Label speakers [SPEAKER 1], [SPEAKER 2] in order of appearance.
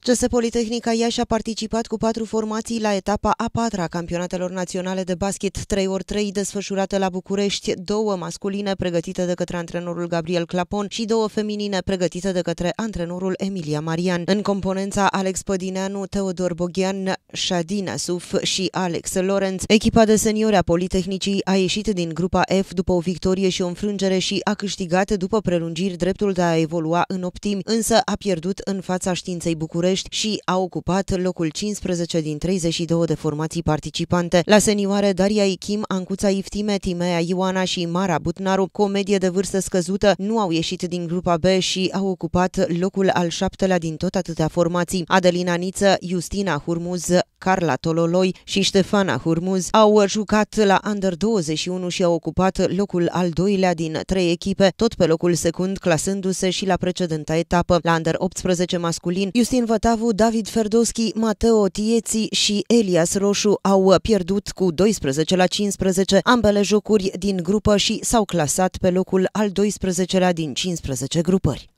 [SPEAKER 1] CS Politehnica Iași a participat cu patru formații la etapa a patra a campionatelor naționale de basket 3x3 desfășurate la București, două masculine pregătite de către antrenorul Gabriel Clapon și două feminine pregătite de către antrenorul Emilia Marian. În componența Alex Pădineanu, Teodor Boghian, Shadin Asuf și Alex Lorenz, echipa de seniori a Politehnicii a ieșit din grupa F după o victorie și o înfrângere și a câștigat după prelungiri dreptul de a evolua în optim, însă a pierdut în fața științei București București și a ocupat locul 15 din 32 de formații participante. La senioare, Daria Ichim, Ancuța Iftime, Timea Ioana și Mara Butnaru, cu o medie de vârstă scăzută, nu au ieșit din grupa B și au ocupat locul al șaptelea din tot atâtea formații. Adelina Niță, Justina Hurmuz, Carla Tololoi și Ștefana Hurmuz au jucat la Under-21 și au ocupat locul al doilea din trei echipe, tot pe locul secund, clasându-se și la precedenta etapă. La Under-18 masculin, Justin Vătavu, David Ferdoschi, Mateo Tieții și Elias Roșu au pierdut cu 12 la 15 ambele jocuri din grupă și s-au clasat pe locul al 12-lea din 15 grupări.